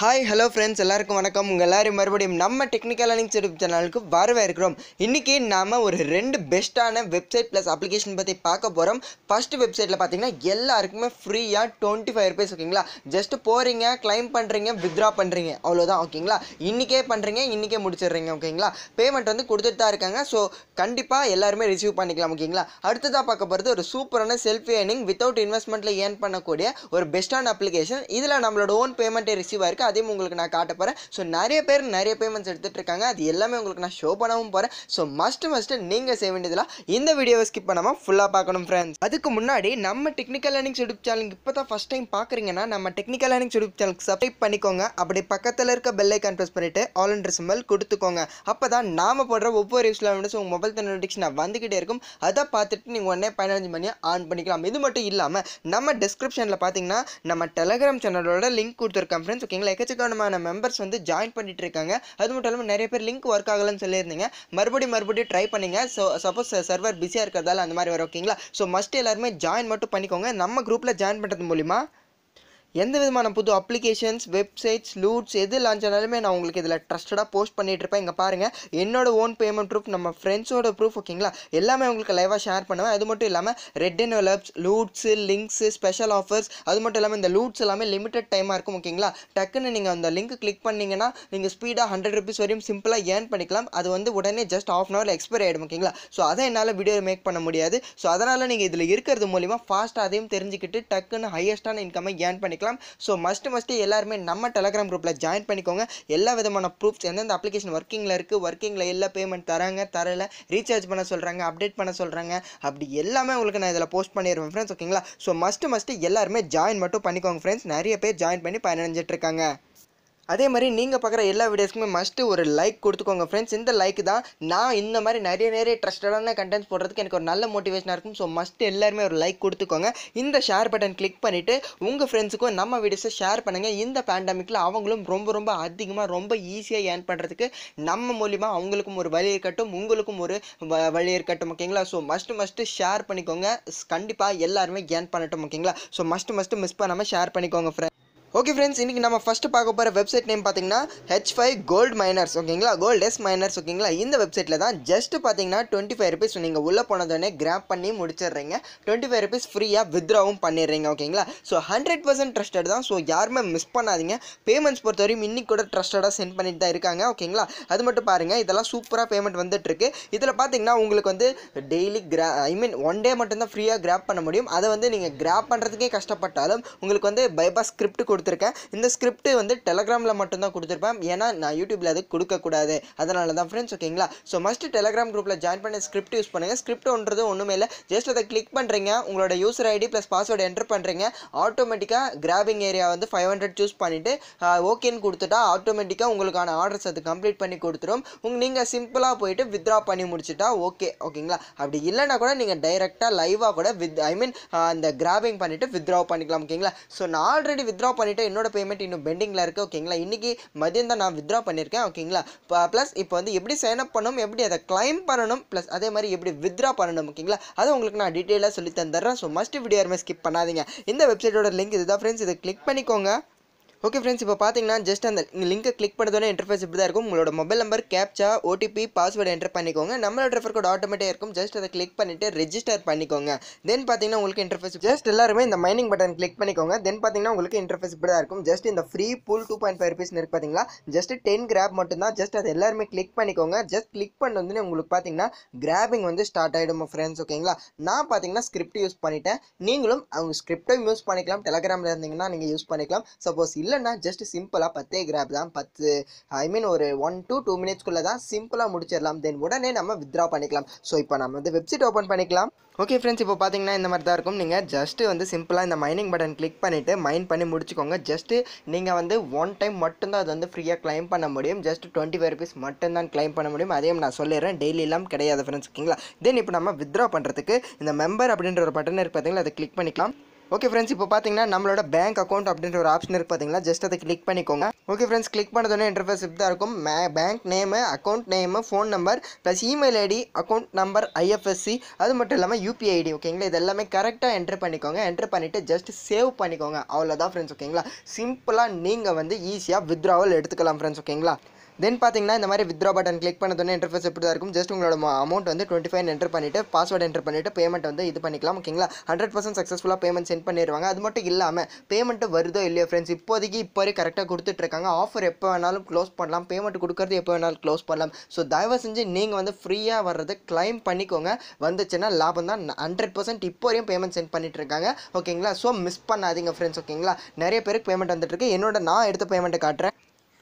hi hello friends எல்லாருக்கும் வணக்கம் உங்கள் எல்லோரும் மறுபடியும் நம்ம டெக்னிக்கல் லேர்னிங் யூடியூப் சேனலுக்கு வரவேற்கிறோம் இன்றைக்கி நாம் ஒரு ரெண்டு பெஸ்ட்டான வெப்சைட் ப்ளஸ் அப்ளிகேஷன் பற்றி பார்க்க போகிறோம் ஃபஸ்ட்டு வெப்சைட்டில் பார்த்தீங்கன்னா எல்லாருக்குமே ஃப்ரீயாக டுவெண்ட்டி ஃபைவ் ருபீஸ் ஓகேங்களா ஜஸ்ட் போகிறீங்க கிளைம் பண்ணுறீங்க வித்ரா பண்ணுறீங்க அவ்வளோதான் ஓகேங்களா இன்றைக்கே பண்ணுறீங்க இன்றைக்கே முடிச்சிடுறீங்க ஓகேங்களா பேமெண்ட் வந்து கொடுத்துட்டு தான் இருக்காங்க ஸோ கண்டிப்பாக எல்லாருமே ரிசீவ் பண்ணிக்கலாம் ஓகேங்களா அடுத்ததாக பார்க்க போகிறது ஒரு சூப்பரான செல்ஃபி ஏர்னிங் வித்தவுட் இன்வெஸ்ட்மெண்ட்டில் ஏர்ன் பண்ணக்கூடிய ஒரு பெஸ்ட்டான அப்ளிகேஷன் இதில் நம்மளோட ஓன் பேமெண்ட்டை ரிசீவ் ஆயிருக்கு இருக்குது அதையும் உங்களுக்கு நான் காட்ட போகிறேன் ஸோ நிறைய பேர் நிறைய பேமெண்ட்ஸ் எடுத்துகிட்டு இருக்காங்க அது எல்லாமே உங்களுக்கு நான் ஷோ பண்ணவும் போகிறேன் ஸோ மஸ்ட் மஸ்ட்டு நீங்கள் செய்ய வேண்டியதில் இந்த வீடியோவை ஸ்கிப் பண்ணாமல் ஃபுல்லாக பார்க்கணும் ஃப்ரெண்ட்ஸ் அதுக்கு முன்னாடி நம்ம டெக்னிக்கல் லேர்னிங்ஸ் யூடியூப் சேனலுக்கு இப்போ தான் ஃபஸ்ட் டைம் பார்க்குறீங்கன்னா நம்ம டெக்னிக்கல் லேர்னிங்ஸ் யூடியூப் சேனலுக்கு சப்ஸ்கிரைப் பண்ணிக்கோங்க அப்படி பக்கத்தில் இருக்க பெல்லை ஐக்கான் பண்ணிவிட்டு ஆல் அண்ட் சிம்பல் கொடுத்துக்கோங்க அப்போ தான் நாம் போடுற ஒவ்வொரு யூஸ்லாம் உங்கள் மொபைல் நோட்டிஃபிகேஷன் வந்துக்கிட்டே இருக்கும் அதை பார்த்துட்டு நீங்கள் உடனே பதினஞ்சு மணி ஆன் பண்ணிக்கலாம் இது மட்டும் இல்லாமல் நம்ம டிஸ்கிரிப்ஷனில் பார்த்தீங்கன்னா நம்ம டெலகிராம் சேனலோட லிங்க் கொடுத்துருக்கேன் ஃப்ரெண்ட்ஸ் ஓகேங்களா எக்கச்சக்கமான மெம்பர்ஸ் வந்து ஜாயின் பண்ணிட்டு இருக்காங்க அது மட்டும் இல்லாமல் நிறைய பேர் லிங்க் ஒர்க் ஆகலன்னு சொல்லியிருந்தீங்க மறுபடியும் மறுபடியும் ட்ரை பண்ணுங்க ஸோ சப்போஸ் சர்வர் பிஸியாக இருக்கிறதால அந்த மாதிரி வரும் ஓகேங்களா ஸோ மஸ்ட் எல்லாருமே ஜாயின் மட்டும் பண்ணிக்கோங்க நம்ம குரூப்பில் ஜாயின் பண்ணுறது மூலிமா எந்த விதமான புது அப்ளிகேஷன்ஸ் வெப்சைட்ஸ் லூட்ஸ் எது லான்ச் ஆனாலுமே நான் உங்களுக்கு இதில் ட்ரஸ்டடாக போஸ்ட் பண்ணிட்டு இருப்பேன் இங்கே பாருங்கள் என்னோட ஓன் பேமெண்ட் ப்ரூஃப் நம்ம ஃப்ரெண்ட்ஸோட ப்ரூஃப் ஓகேங்களா எல்லாமே உங்களுக்கு லைவாக ஷேர் பண்ணுவேன் அது மட்டும் இல்லாமல் red envelopes loots links special offers அது மட்டும் இல்லாமல் இந்த லூட்ஸ் எல்லாமே லிமிடெட் டைமாக இருக்கும் ஓகேங்களா டக்குன்னு நீங்கள் அந்த லிங்க் கிளிக் பண்ணிங்கன்னா நீங்கள் ஸ்பீடாக ஹண்ட்ரட் ருபீஸ் வரையும் சிம்பிளாக ஏர்ன் பண்ணிக்கலாம் அது வந்து உடனே just half an hour expire ஆகிடும் ஓகேங்களா ஸோ அதை என்னால் வீடியோ மேக் பண்ண முடியாது ஸோ அதனால் நீங்கள் இதில் இருக்கிறது மூலிமா ஃபாஸ்ட்டாக அதையும் தெரிஞ்சுக்கிட்டு டக்குன்னு ஹையஸ்ட்டான இன்கமை ஏர்ன் பண்ணிக்கலாம் பண்ணிக்கலாம் ஸோ மஸ்ட்டு மஸ்ட்டு எல்லாருமே நம்ம டெலகிராம் குரூப்பில் ஜாயின் பண்ணிக்கோங்க எல்லா விதமான ப்ரூஃப்ஸ் எந்தெந்த அப்ளிகேஷன் ஒர்க்கிங்கில் இருக்குது ஒர்க்கிங்கில் எல்லா பேமெண்ட் தராங்க தரல ரீசார்ஜ் பண்ண சொல்கிறாங்க அப்டேட் பண்ண சொல்கிறாங்க அப்படி எல்லாமே உங்களுக்கு நான் இதில் போஸ்ட் பண்ணிடுவேன் ஃப்ரெண்ட்ஸ் ஓகேங்களா ஸோ மஸ்ட்டு மஸ்ட்டு எல்லாருமே ஜாயின் மட்டும் பண்ணிக்கோங்க ஃப்ரெண்ட்ஸ் நிறைய பேர் ஜாயின் பண்ணி பயனடைஞ்சிட்ருக்காங்க அதே மாதிரி நீங்கள் பார்க்குற எல்லா வீடியோஸ்க்குமே மஸ்ட்டு ஒரு லைக் கொடுத்துக்கோங்க ஃப்ரெண்ட்ஸ் இந்த லைக் தான் நான் இந்த மாதிரி நிறைய நிறைய ட்ரஸ்டடான கண்டென்ட்ஸ் போடுறதுக்கு எனக்கு ஒரு நல்ல மோட்டிவேஷனாக இருக்கும் ஸோ மஸ்ட்டு எல்லாருமே ஒரு லைக் கொடுத்துக்கோங்க இந்த ஷேர் பட்டன் கிளிக் பண்ணிவிட்டு உங்கள் ஃப்ரெண்ட்ஸுக்கும் நம்ம வீடியோஸை ஷேர் பண்ணுங்கள் இந்த பேண்டமிக்கில் அவங்களும் ரொம்ப ரொம்ப அதிகமாக ரொம்ப ஈஸியாக ஏர்ன் பண்ணுறதுக்கு நம்ம மூலிமா அவங்களுக்கும் ஒரு வழி இருக்கட்டும் உங்களுக்கும் ஒரு வழி இருக்கட்டும் ஓகேங்களா ஸோ மஸ்ட்டு மஸ்ட்டு ஷேர் பண்ணிக்கோங்க கண்டிப்பாக எல்லாருமே ஏர்ன் பண்ணட்டும் ஓகேங்களா ஸோ மஸ்ட்டு மஸ்ட்டு மிஸ் பண்ணாமல் ஷேர் பண்ணிக்கோங்க ஃப்ரெண்ட்ஸ் ஓகே ஃப்ரெண்ட்ஸ் இன்றைக்கி நம்ம ஃபஸ்ட்டு பார்க்க போகிற வெப்சைட் நேம் பார்த்தீங்கன்னா ஹெச் ஃபைவ் கோல்டு மைனர்ஸ் ஓகேங்களா கோல்டு எஸ் மைனர்ஸ் ஓகேங்களா இந்த வெப்சைட்டில் தான் ஜஸ்ட் பார்த்தீங்கன்னா டுவெண்ட்டி ஃபைவ் ருபீஸ் நீங்கள் உள்ளே போனதோடனே கிராப் பண்ணி முடிச்சிடுறீங்க டுவெண்ட்டி ஃபைவ் ருபீஸ் ஃப்ரீயாக வித்ராவும் பண்ணிடுறீங்க ஓகேங்களா ஸோ ஹண்ட்ரட் பர்சன்ட் ட்ரஸ்டட் தான் ஸோ யாருமே மிஸ் பண்ணாதீங்க பேமெண்ட்ஸ் பொறுத்த வரையும் இன்னைக்கு கூட ட்ரஸ்டடாக சென்ட் பண்ணிட்டு தான் இருக்காங்க ஓகேங்களா அது மட்டும் பாருங்கள் இதெல்லாம் சூப்பராக பேமெண்ட் வந்துட்டுருக்கு இதில் பார்த்தீங்கன்னா உங்களுக்கு வந்து டெய்லி கிரா ஐ மீன் ஒன் டே மட்டும்தான் ஃப்ரீயாக கிராப் பண்ண முடியும் அதை வந்து நீங்கள் கிராப் பண்ணுறதுக்கே கஷ்டப்பட்டாலும் உங்களுக்கு வந்து பைபாஸ் ஸ்கிரிப்ட் கொடு கொடுத்துருக்கேன் இந்த ஸ்கிரிப்ட் வந்து டெலகிராமில் மட்டும்தான் கொடுத்துருப்பேன் ஏன்னா நான் யூடியூப்பில் அது கொடுக்கக்கூடாது அதனால தான் ஃப்ரெண்ட்ஸ் ஓகேங்களா ஸோ மஸ்ட் டெலகிராம் குரூப்பில் ஜாயின் பண்ண ஸ்கிரிப்ட் யூஸ் பண்ணுங்கள் ஸ்கிரிப்ட்ன்றது ஒன்றுமே இல்லை ஜஸ்ட் அதை கிளிக் பண்ணுறீங்க உங்களோட user ID plus password enter பண்ணுறீங்க ஆட்டோமேட்டிக்காக கிராபிங் ஏரியா வந்து ஃபைவ் ஹண்ட்ரட் சூஸ் பண்ணிவிட்டு ஓகேன்னு கொடுத்துட்டா ஆட்டோமேட்டிக்காக உங்களுக்கான ஆர்டர்ஸ் அது கம்ப்ளீட் பண்ணி கொடுத்துரும் உங்க நீங்கள் சிம்பிளாக போயிட்டு வித்ரா பண்ணி முடிச்சுட்டா ஓகே ஓகேங்களா அப்படி இல்லைனா கூட நீங்கள் டைரெக்டாக லைவாக கூட வித் ஐ மீன் அந்த கிராபிங் பண்ணிவிட்டு வித்ரா பண்ணிக்கலாம் ஓகேங்களா ஸோ நான் ஆல்ரெடி வித்ரா பண்ணி பண்ணிவிட்டு என்னோட பேமெண்ட் இன்னும் பெண்டிங்கில் இருக்குது ஓகேங்களா இன்றைக்கி மதியம் தான் நான் வித்ரா பண்ணியிருக்கேன் ஓகேங்களா ப்ளஸ் இப்போ வந்து எப்படி சைனப் பண்ணணும் எப்படி அதை கிளைம் பண்ணணும் ப்ளஸ் அதே மாதிரி எப்படி வித்ரா பண்ணணும் ஓகேங்களா அது உங்களுக்கு நான் டீட்டெயிலாக சொல்லி தந்துடுறேன் ஸோ மஸ்ட் வீடியோ யாருமே ஸ்கிப் பண்ணாதீங்க இந்த வெப்சைட்டோட லிங்க் இதுதான் ஃப்ரெண்ட்ஸ் இதை கிளிக் பண்ணிக்கோங்க ஓகே ஃப்ரெண்ட்ஸ் இப்போ பார்த்தீங்கன்னா ஜஸ்ட் அந்த லிங்கை கிளிக் பண்ணதோட இன்டர்ஃபேஸ் இப்படி தான் இருக்கும் உங்களோட mobile number captcha OTP password enter பண்ணிக்கோங்க நம்மளோட ரெஃபர் கோட் ஆட்டோமேட்டிக்காக இருக்கும் ஜஸ்ட் அதை கிளிக் பண்ணிவிட்டு ரெஜிஸ்டர் பண்ணிக்கோங்க தென் பார்த்தீங்கன்னா உங்களுக்கு இன்டர்ஃபேஸ் ஜஸ்ட் எல்லாருமே இந்த மைனிங் பட்டன் கிளிக் பண்ணிக்கோங்க தென் பார்த்தீங்கன்னா உங்களுக்கு இன்டர்ஃபேஸ் இப்படி தான் இருக்கும் ஜஸ்ட் இந்த free pool two point five rupees இருக்கு பார்த்தீங்களா ஜஸ்ட் டென் கிராப் மட்டும் தான் ஜஸ்ட் அது எல்லாருமே கிளிக் பண்ணிக்கோங்க ஜஸ்ட் கிளிக் வந்து உங்களுக்கு பார்த்தீங்கன்னா கிராபிங் வந்து ஸ்டார்ட் ஆகிடும் ஃப்ரெண்ட்ஸ் ஓகேங்களா நான் பார்த்தீங்கன்னா ஸ்கிரிப்ட் யூஸ் பண்ணிட்டேன் நீங்களும் அவங்க ஸ்கிரிப்டும் யூஸ் பண்ணிக்கலாம் டெலகிராமில் இருந்தீங்கன்னா நீங்கள் யூஸ் பண்ணிக்கலாம் சப்போஸ் இல்லை இல்லைன்னா ஜஸ்ட் சிம்பிளாக பத்தே கிராப் தான் பத்து ஐ மீன் ஒரு ஒன் டு டூ மினிட்ஸ்குள்ளே தான் சிம்பிளாக முடிச்சிடலாம் தென் உடனே நம்ம வித்ரா பண்ணிக்கலாம் ஸோ இப்போ நம்ம வந்து வெப்சைட் ஓப்பன் பண்ணிக்கலாம் ஓகே ஃப்ரெண்ட்ஸ் இப்போ பார்த்தீங்கன்னா இந்த மாதிரி தான் இருக்கும் நீங்கள் ஜஸ்ட்டு வந்து சிம்பிளாக இந்த மைனிங் பட்டன் கிளிக் பண்ணிவிட்டு மைன் பண்ணி முடிச்சுக்கோங்க ஜஸ்ட்டு நீங்கள் வந்து ஒன் டைம் மட்டும்தான் அது வந்து ஃப்ரீயாக கிளைம் பண்ண முடியும் ஜஸ்ட் டுவெண்ட்டி ஃபைவ் ருபீஸ் மட்டும்தான் கிளைம் பண்ண முடியும் அதையும் நான் சொல்லிடுறேன் டெய்லியெல்லாம் கிடையாது ஃப்ரெண்ட்ஸ் ஓகேங்களா தென் இப்போ நம்ம வித்ரா பண்ணுறதுக்கு இந்த மெம்பர் அப்படின்ற ஒரு பட்டன் இருக்கு பார்த்தீங்களா அதை கிளிக் பண்ணிக்கலாம் ஓகே ஃப்ரெண்ட்ஸ் இப்போ பார்த்தீங்கன்னா நம்மளோட பேங்க் அக்கௌண்ட் அப்படின்ற ஒரு ஆப்ஷன் இருக்குது பார்த்தீங்களா ஜஸ்ட் அதை கிளிக் பண்ணிக்கோங்க ஓகே ஃப்ரெண்ட்ஸ் கிளிக் பண்ணதோடனே இன்டர்ஃபேஸ் இப்படி தான் இருக்கும் bank name account name phone number plus email ID account number IFSC அது மட்டும் இல்லாமல் யூபிஐ ஐடி ஓகேங்களா இது எல்லாமே கரெக்டாக என்ட்ரு பண்ணிக்கோங்க என்ட்ரு பண்ணிவிட்டு ஜஸ்ட் சேவ் பண்ணிக்கோங்க அவ்வளோதான் ஃப்ரெண்ட்ஸ் ஓகேங்களா சிம்பிளாக நீங்கள் வந்து ஈஸியாக வித்ராவல் எடுத்துக்கலாம் ஃப்ரெண்ட்ஸ் ஓகேங்களா தென் பார்த்தீங்கன்னா இந்த மாதிரி வித்ரா பட்டன் கிளிக் பண்ணதோடனே இன்டர்ஃபேஸ் எப்படி தான் இருக்கும் ஜஸ்ட் உங்களோட அமௌண்ட் வந்து டுவெண்ட்டி ஃபைவ் என்டர் பண்ணிட்டு பாஸ்வேர்டு என்டர் பண்ணிட்டு பேமெண்ட் வந்து இது பண்ணிக்கலாம் ஓகேங்களா ஹண்ட்ரட் பர்சன்ட் சக்ஸஸ்ஃபுல்லாக பேமெண்ட் சென்ட் பண்ணிடுவாங்க அது மட்டும் இல்லாமல் பேமெண்ட் வருதோ இல்லையோ ஃப்ரெண்ட்ஸ் இப்போதைக்கு இப்போ கரெக்டாக கொடுத்துட்ருக்காங்க ஆஃபர் எப்போ வேணாலும் க்ளோஸ் பண்ணலாம் பேமெண்ட் கொடுக்குறது எப்போ வேணாலும் க்ளோஸ் பண்ணலாம் ஸோ தயவு செஞ்சு நீங்கள் வந்து ஃப்ரீயாக வர்றது கிளைம் பண்ணிக்கோங்க வந்துச்சுன்னா லாபம் தான் ஹண்ட்ரட் பர்சன்ட் இப்போ வரையும் பேமெண்ட் சென்ட் இருக்காங்க ஓகேங்களா ஸோ மிஸ் பண்ணாதீங்க ஃப்ரெண்ட்ஸ் ஓகேங்களா நிறைய பேருக்கு பேமெண்ட் வந்துட்டுருக்கு என்னோட நான் எடுத்த பேமெண்ட்டை காட்டுறேன்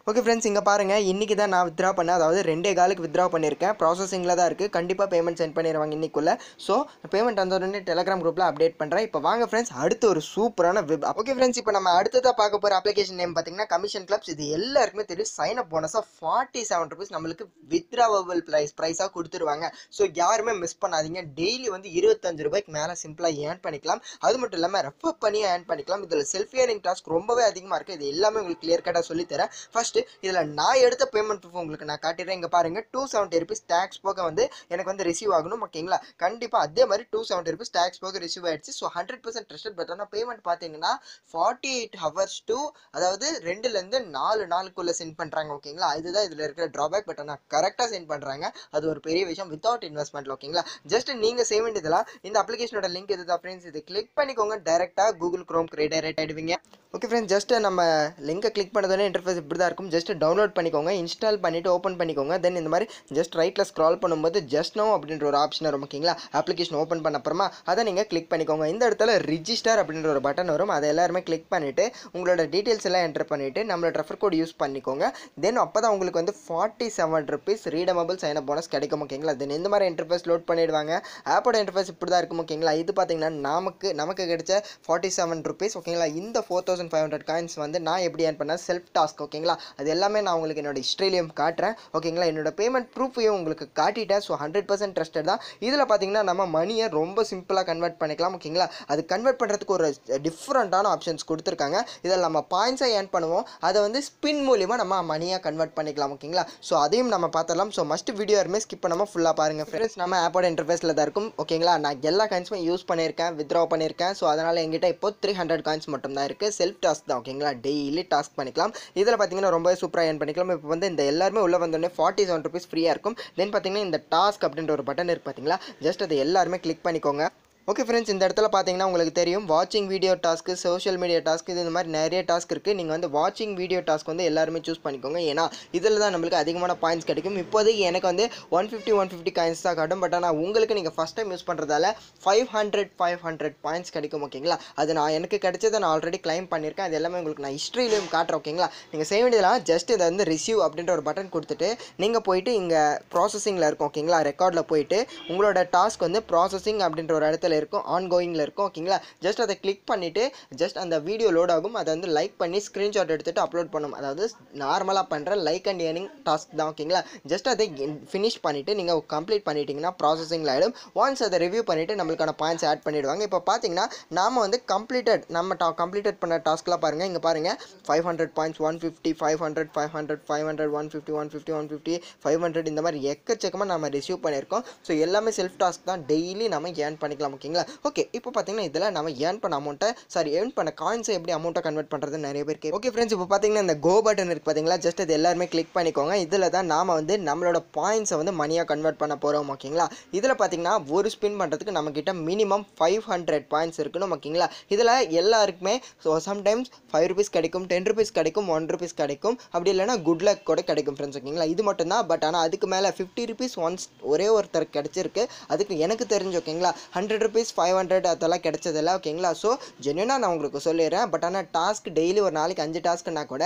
ஓகே ஃப்ரெண்ட்ஸ் இங்கே பாருங்கள் இன்றைக்கி தான் நான் வித்ரா பண்ணேன் அதாவது ரெண்டே காலுக்கு வித்ரா பண்ணியிருக்கேன் ப்ராசஸிங்கில் தான் இருக்குது கண்டிப்பாக பேமெண்ட் சென்ட் பண்ணிடுவாங்க இன்றைக்குள்ளே ஸோ பேமெண்ட் வந்த உடனே டெலகிராம் குரூப்பில் அப்டேட் பண்ணுறேன் இப்போ வாங்க ஃப்ரெண்ட்ஸ் அடுத்து ஒரு சூப்பரான வெப் ஓகே ஃப்ரெண்ட்ஸ் இப்போ நம்ம அடுத்ததாக பார்க்க போகிற அப்ளிகேஷன் நேம் பார்த்தீங்கன்னா கமிஷன் கிளப்ஸ் இது எல்லாருக்குமே தெரியும் சைன் அப் போனஸாக ஃபார்ட்டி செவன் ருபீஸ் நம்மளுக்கு வித்ராவபிள் ப்ரைஸ் ப்ரைஸாக கொடுத்துருவாங்க ஸோ யாருமே மிஸ் பண்ணாதீங்க டெய்லி வந்து இருபத்தஞ்சு ரூபாய்க்கு மேலே சிம்பிளாக ஏர்ன் பண்ணிக்கலாம் அது மட்டும் இல்லாமல் ரெஃபர் பண்ணி ஏர்ன் பண்ணிக்கலாம் இதில் செல்ஃபி ஏர்னிங் டாஸ்க் ரொம்பவே அதிகமாக இருக்குது இது எல்லாமே உங்களுக்கு கிளியர் கட்டாக சொல்லித்தரேன் ஃபஸ்ட் ஃபஸ்ட்டு இதில் நான் எடுத்த பேமெண்ட் ப்ரூஃப் உங்களுக்கு நான் காட்டிடுறேன் இங்கே பாருங்கள் டூ செவன்ட்டி ருபீஸ் டேக்ஸ் போக வந்து எனக்கு வந்து ரிசீவ் ஆகணும் ஓகேங்களா கண்டிப்பாக அதே மாதிரி டூ செவன்ட்டி ருபீஸ் டேக்ஸ் போக ரிசீவ் ஆயிடுச்சு so hundred percent rest but ஆனால் பேமெண்ட் பார்த்தீங்கன்னா ஃபார்ட்டி எயிட் ஹவர்ஸ் டூ அதாவது ரெண்டுலேருந்து நாலு நாளுக்குள்ளே சென்ட் பண்ணுறாங்க ஓகேங்களா இதுதான் இதில் இருக்கிற ட்ராபேக் பட் ஆனால் கரெக்டாக சென்ட் பண்ணுறாங்க அது ஒரு பெரிய விஷயம் வித்தவுட் இன்வெஸ்ட்மெண்ட் ஓகேங்களா ஜஸ்ட் நீங்கள் செய்ய வேண்டியதெல்லாம் இந்த அப்ளிகேஷனோட லிங்க் எது தான் ஃப்ரெண்ட்ஸ் இது கிளிக் பண்ணிக்கோங்க டேரெக்டாக கூகுள் க்ரோம் க்ரேட் ஆயிடுவீங்க ஓகே ஃப்ரெண்ட்ஸ் ஜஸ்ட் நம்ம லிங்கை கிளிக் பண்ணதோடனே இன்டர்ஃபேஸ் இப்படி தான் இருக்கும் இருக்கும் ஜஸ்ட் டவுன்லோட் பண்ணிக்கோங்க இன்ஸ்டால் பண்ணிவிட்டு ஓப்பன் பண்ணிக்கோங்க தென் இந்த மாதிரி ஜஸ்ட் ரைட்டில் ஸ்க்ரால் பண்ணும்போது ஜஸ்ட் நோ அப்படின்ற ஒரு ஆப்ஷன் வரும் ஓகேங்களா அப்ளிகேஷன் ஓப்பன் பண்ண அப்புறமா அதை நீங்கள் கிளிக் பண்ணிக்கோங்க இந்த இடத்துல ரிஜிஸ்டர் அப்படின்ற ஒரு பட்டன் வரும் அதை எல்லாருமே கிளிக் பண்ணிவிட்டு உங்களோட டீட்டெயில்ஸ் எல்லாம் என்டர் பண்ணிவிட்டு நம்மளோட ரெஃபர் கோட் யூஸ் பண்ணிக்கோங்க தென் அப்போ தான் உங்களுக்கு வந்து forty seven rupees redeemable signup bonus கிடைக்கும் ஓகேங்களா தென் இந்த மாதிரி இன்டர்ஃபேஸ் லோட் பண்ணிடுவாங்க ஆப்போட இன்டர்ஃபேஸ் இப்படி தான் இருக்கும் ஓகேங்களா இது பார்த்தீங்கன்னா நமக்கு நமக்கு கிடைச்ச ஃபார்ட்டி செவன் ருபீஸ் ஓகேங்களா இந்த four thousand five hundred coins வந்து நான் எப்படி ஏர்ன் பண்ணேன் செல்ஃப் டாஸ்க் ஓகேங்களா அது எல்லாமே நான் உங்களுக்கு என்னோட ஹிஸ்ட்ரிலையும் காட்டுறேன் ஓகேங்களா என்னோட பேமெண்ட் ப்ரூஃபையும் உங்களுக்கு காட்டிட்டேன் ஸோ ஹண்ட்ரட் பர்சன்ட் ட்ரஸ்டட் தான் இதில் பார்த்தீங்கன்னா நம்ம மணியை ரொம்ப சிம்பிளாக கன்வெர்ட் பண்ணிக்கலாம் ஓகேங்களா அது கன்வெர்ட் பண்ணுறதுக்கு ஒரு டிஃப்ரெண்ட்டான ஆப்ஷன்ஸ் கொடுத்துருக்காங்க இதில் நம்ம பாயிண்ட்ஸை ஏர்ன் பண்ணுவோம் அதை வந்து ஸ்பின் மூலிமா நம்ம மணியாக கன்வெர்ட் பண்ணிக்கலாம் ஓகேங்களா ஸோ அதையும் நம்ம பார்த்துடலாம் ஸோ மஸ்ட் வீடியோ யாருமே ஸ்கிப் பண்ணாமல் ஃபுல்லாக பாருங்கள் ஃப்ரெண்ட்ஸ் நம்ம ஆப்போட இன்டர்ஃபேஸில் தான் இருக்கும் ஓகேங்களா நான் எல்லா காயின்ஸுமே யூஸ் பண்ணியிருக்கேன் வித்ரா பண்ணியிருக்கேன் ஸோ அதனால் எங்கிட்ட இப்போ த்ரீ ஹண்ட்ரட் காயின்ஸ் மட்டும் தான் இருக்குது செல்ஃப் டாஸ்க் தான் ஓகேங்களா டெய்லி டாஸ்க் பண்ணிக்கலாம் இதில் பார்த்தீங்கன்னா ரொம்பவே சூப்பராக ஏர்ன் பண்ணிக்கலாம் இப்போ வந்து இந்த எல்லாருமே உள்ளே வந்தோடனே ஃபார்ட்டி செவன் ருபீஸ் ஃப்ரீயாக இருக்கும் தென் பார்த்தீங்கன்னா இந்த டாஸ்க் அப்படின்ற ஒரு பட்டன் இருக்குது பார்த்தீங்களா ஜஸ்ட் அதை எல்லாருமே கிளிக் பண்ணிக்கோங்க ஓகே ஃப்ரெண்ட்ஸ் இந்த இடத்துல பார்த்தீங்கன்னா உங்களுக்கு தெரியும் வாட்சிங் video task social media task இது மாதிரி நிறைய டாஸ்க் இருக்குது நீங்கள் வந்து வாட்சிங் வீடியோ டாஸ்க் வந்து எல்லாருமே சூஸ் பண்ணிக்கோங்க ஏன்னா இதில் தான் நம்மளுக்கு அதிகமான பாயிண்ட்ஸ் கிடைக்கும் இப்போதைக்கு எனக்கு வந்து one fifty one fifty coins தான் காட்டும் பட் ஆனால் உங்களுக்கு நீங்கள் ஃபஸ்ட் டைம் யூஸ் பண்ணுறதால five hundred five hundred points கிடைக்கும் ஓகேங்களா அது நான் எனக்கு கிடைச்சதை நான் ஆல்ரெடி கிளைம் பண்ணியிருக்கேன் அது எல்லாமே உங்களுக்கு நான் ஹிஸ்ட்ரியிலையும் காட்டுறேன் ஓகேங்களா நீங்கள் செய்ய வேண்டியதெல்லாம் ஜஸ்ட் இதை வந்து ரிசீவ் அப்படின்ற ஒரு பட்டன் கொடுத்துட்டு நீங்கள் போயிட்டு இங்கே ப்ராசஸிங்கில் இருக்கும் ஓகேங்களா ரெக்கார்டில் போயிட்டு உங்களோட டாஸ்க் வந்து ப்ராசஸிங் அப்படின்ற ஒரு இடத்துல இருக்கும் ஆன் கோயிங்கில் இருக்கும் ஓகேங்களா ஜஸ்ட் அதை கிளிக் பண்ணிவிட்டு ஜஸ்ட் அந்த வீடியோ லோட் ஆகும் அதை வந்து லைக் பண்ணி ஸ்க்ரீன்ஷாட் எடுத்துகிட்டு அப்லோட் பண்ணும் அதாவது நார்மலாக பண்ணுற லைக் அண்ட் ஏர்னிங் டாஸ்க் தான் ஓகேங்களா ஜஸ்ட் அதை ஃபினிஷ் பண்ணிவிட்டு நீங்கள் கம்ப்ளீட் பண்ணிட்டீங்கன்னா ப்ராசஸிங்கில் ஆகிடும் ஒன்ஸ் அதை ரிவ்யூ பண்ணிவிட்டு நம்மளுக்கான பாயிண்ட்ஸ் ஆட் பண்ணிவிடுவாங்க இப்போ பார்த்தீங்கன்னா நாம் வந்து கம்ப்ளீட்டட் நம்ம டா கம்ப்ளீட்டட் பண்ண டாஸ்க்லாம் பாருங்கள் இங்கே பாருங்கள் five hundred points one fifty five hundred five hundred five hundred one fifty one fifty one fifty five hundred இந்த மாதிரி எக்கச்சக்கமாக நம்ம ரிசீவ் பண்ணியிருக்கோம் ஸோ எல்லாமே செல்ஃப் டாஸ்க் தான் டெய்லி நம்ம ஏர்ன் பண்ணிக்கலாம் ஓகேங்களா ஓகே இப்போ பார்த்தீங்கன்னா இதில் நம்ம ஏர்ன் பண்ண அமௌண்ட்டை சாரி ஏர்ன் பண்ண காயின்ஸை எப்படி அமௌண்ட்டை கன்வெர்ட் பண்ணுறது நிறைய பேருக்கு ஓகே ஃப்ரெண்ட்ஸ் இப்போ பார்த்தீங்கன்னா இந்த கோ பட்டன் இருக்குது பார்த்தீங்களா ஜஸ்ட் இது எல்லாருமே கிளிக் பண்ணிக்கோங்க இதில் தான் நாம் வந்து நம்மளோட பாயிண்ட்ஸை வந்து மணியாக கன்வெர்ட் பண்ண போகிறோம் ஓகேங்களா இதில் பார்த்தீங்கன்னா ஒரு ஸ்பின் பண்ணுறதுக்கு நம்மக்கிட்ட மினிமம் ஃபைவ் ஹண்ட்ரட் பாயிண்ட்ஸ் இருக்கணும் ஓகேங்களா இதில் எல்லாருக்குமே ஸோ சம்டைம்ஸ் ஃபைவ் ருபீஸ் கிடைக்கும் டென் ருபீஸ் கிடைக்கும் ஒன் ருபீஸ் கிடைக்கும் அப்படி இல்லைனா குட் லக் கூட கிடைக்கும் ஃப்ரெண்ட்ஸ் ஓகேங்களா இது மட்டும் தான் பட் ஆனால் அதுக்கு மேலே ஃபிஃப்டி ருபீஸ் ஒன்ஸ் ஒரே ஒருத்தர் கிடச்சிருக்கு அதுக்கு எனக்கு தெரிஞ்சு ஓகேங்களா ஹண்ட்ரட் ருபீஸ் ஃபைவ் ஹண்ட்ரட் அதெல்லாம் கிடச்சதில்ல ஓகேங்களா ஸோ ஜென்யூனாக நான் உங்களுக்கு சொல்லிடுறேன் பட் ஆனால் டாஸ்க் டெய்லி ஒரு நாளைக்கு அஞ்சு டாஸ்க்குனா கூட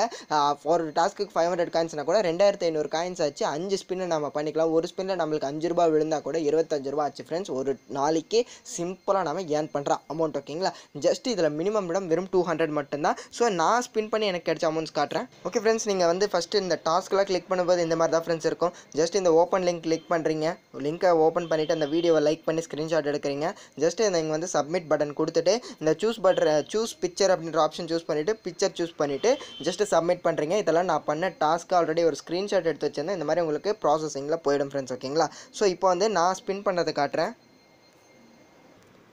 ஒரு டாஸ்க்கு ஃபைவ் ஹண்ட்ரட் காயின்ஸ்னா கூட ரெண்டாயிரத்து ஐநூறு காயின்ஸ் ஆச்சு அஞ்சு ஸ்பின்னு நம்ம பண்ணிக்கலாம் ஒரு ஸ்பின்னில் நம்மளுக்கு அஞ்சு ரூபா விழுந்தால் கூட இருபத்தஞ்சு ரூபா ஆச்சு ஃப்ரெண்ட்ஸ் ஒரு நாளைக்கு சிம்பிளாக நம்ம ஏர்ன் பண்ணுற அமௌண்ட் ஓகேங்களா ஜஸ்ட் இதில் மினிமம் விடம் வெறும் டூ ஹண்ட்ரட் மட்டும்தான் ஸோ நான் ஸ்பின் பண்ணி எனக்கு கிடைச்ச அமௌண்ட்ஸ் காட்டுறேன் ஓகே ஃப்ரெண்ட்ஸ் நீங்கள் வந்து ஃபஸ்ட்டு இந்த டாஸ்க்கெலாம் கிளிக் பண்ணும்போது இந்த மாதிரி தான் ஃப்ரெண்ட்ஸ் இருக்கும் ஜஸ்ட் இந்த ஓப்பன் லிங்க் கிளிக் பண்ணுறீங்க லிங்க்கை ஓப்பன் பண்ணிவிட்டு அந்த வீடியோவை லைக் பண்ணி ஸ்க்ரீன்ஷாட் எடுக்கிறீங்க ஜஸ்ட்டு இந்த நீங்கள் வந்து சப்மிட் பட்டன் கொடுத்துட்டு இந்த சூஸ் பட்டன் சூஸ் பிக்சர் அப்படின்ற ஆப்ஷன் சூஸ் பண்ணிவிட்டு பிக்சர் சூஸ் பண்ணிவிட்டு ஜஸ்ட்டு சப்மிட் பண்ணுறீங்க இதெல்லாம் நான் பண்ண டாஸ்க் ஆல்ரெடி ஒரு ஸ்க்ரீன்ஷாட் எடுத்து வச்சுருந்தேன் இந்த மாதிரி உங்களுக்கு ப்ராசஸிங்கில் போயிடும் ஃப்ரெண்ட்ஸ் ஓகேங்களா ஸோ இப்போ வந்து நான் ஸ்பின் பண்ணுறதை காட்டுறேன்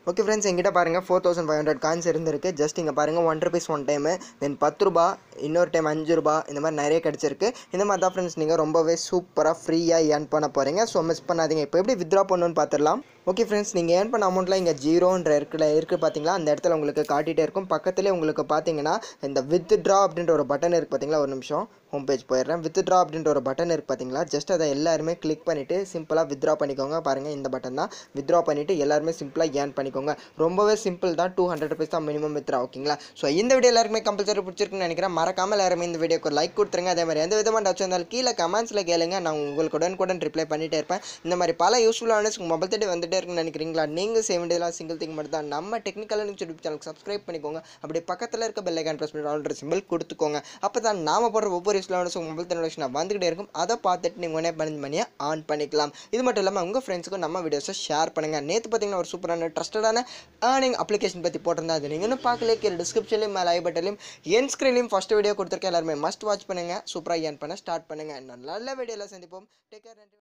ஓகே ஃப்ரெண்ட்ஸ் எங்கிட்ட பாருங்கள் four thousand five hundred coins இருந்திருக்கு ஜஸ்ட் இங்கே பாருங்கள் one rupees one time then பத்து ரூபா இன்னொரு டைம் அஞ்சு ரூபா இந்த மாதிரி நிறைய கிடச்சிருக்கு இந்த மாதிரி தான் ஃப்ரெண்ட்ஸ் நீங்கள் ரொம்பவே சூப்பராக ஃப்ரீயாக ஏர்ன் பண்ண போகிறீங்க ஸோ மிஸ் பண்ணாதீங்க இப்போ எப்படி வித்ரா பண்ணணுன்னு பார்த்துடலாம் ஓகே ஃப்ரெண்ட்ஸ் நீங்கள் ஏர்ன் பண்ண அமௌண்ட்லாம் இங்கே ஜீரோன்ற இருக்கிற இருக்குது பார்த்தீங்களா அந்த இடத்துல உங்களுக்கு காட்டிகிட்டே இருக்கும் பக்கத்துலேயே உங்களுக்கு பார்த்தீங்கன்னா இந்த வித் ட்ரா அப்படின்ற ஒரு பட்டன் இருக்குது பார்த்தீங்களா ஒரு நிமிஷம் ஹோம் பேஜ் போயிடுறேன் வித்ட்ரா அப்படின்ற ஒரு பட்டன் இருக்குது பார்த்தீங்களா ஜஸ்ட் அதை எல்லாருமே கிளிக் பண்ணிவிட்டு சிம்பிளாக வித்ட்ரா பண்ணிக்கோங்க பாருங்கள் இந்த பட்டன் தான் வித்ட்ரா பண்ணிவிட்டு எல்லாருமே சிம்பிளாக ஏர்ன் பண்ணிக்கோங்க ரொம்பவே சிம்பிள் தான் டூ ஹண்ட்ரட் ருபீஸ் தான் மினிமம் வித்ரா ஓகேங்களா ஸோ இந்த வீடியோ எல்லாருமே கம்பல்சரி பிடிச்சிருக்குன்னு நினைக்கிறேன் மறக்காமல் எல்லாருமே இந்த வீடியோக்கு லைக் கொடுத்துருங்க அதே மாதிரி எந்த விதமான டச் இருந்தாலும் கீழே கமெண்ட்ஸில் கேளுங்க நான் உங்களுக்கு உடனுக்குடன் ரிப்ளை பண்ணிகிட்டே இருப்பேன் இந்த மாதிரி பல யூஸ்ஃபுல்லான மொபைல் தேடி வந்து இருக்குன்னு நினைக்கிறீங்களா நீங்கள் செய்ய வேண்டியதெல்லாம் சிங்கிள் திங் மட்டும் தான் நம்ம technical news YouTube channel subscribe பண்ணிக்கோங்க அப்படி பக்கத்தில் இருக்க பெல் ஐக்கான் ப்ரெஸ் பண்ணி ஆல்ரெடி சிம்பிள் கொடுத்துக்கோங்க அப்போ தான் நாம போடுற ஒவ்வொரு ஸ்லான மொபைல் தன்னோட வந்துகிட்டே இருக்கும் அதை பார்த்துட்டு நீங்கள் உடனே பதினஞ்சு மணியை ஆன் பண்ணிக்கலாம் இது மட்டும் இல்லாமல் உங்கள் ஃப்ரெண்ட்ஸுக்கும் நம்ம வீடியோஸை ஷேர் பண்ணுங்கள் நேற்று பார்த்தீங்கன்னா ஒரு சூப்பரான ட்ரஸ்டடான ஏர்னிங் அப்ளிகேஷன் பற்றி போட்டிருந்தா அது நீங்கள் இன்னும் பார்க்கல கீழே டிஸ்கிரிப்ஷன்லையும் மேலே ஐ பட்டலையும் என் ஸ்க்ரீன்லையும் ஃபஸ்ட் வீடியோ கொடுத்துருக்கேன் எல்லாருமே மஸ்ட் வாட்ச் பண்ணுங்கள் சூப்பராக ஏன் பண்ண ஸ்டார்ட் பண்ணுங்கள் நல்ல வீடியோவில் சந்திப்போம் டேக் கேர்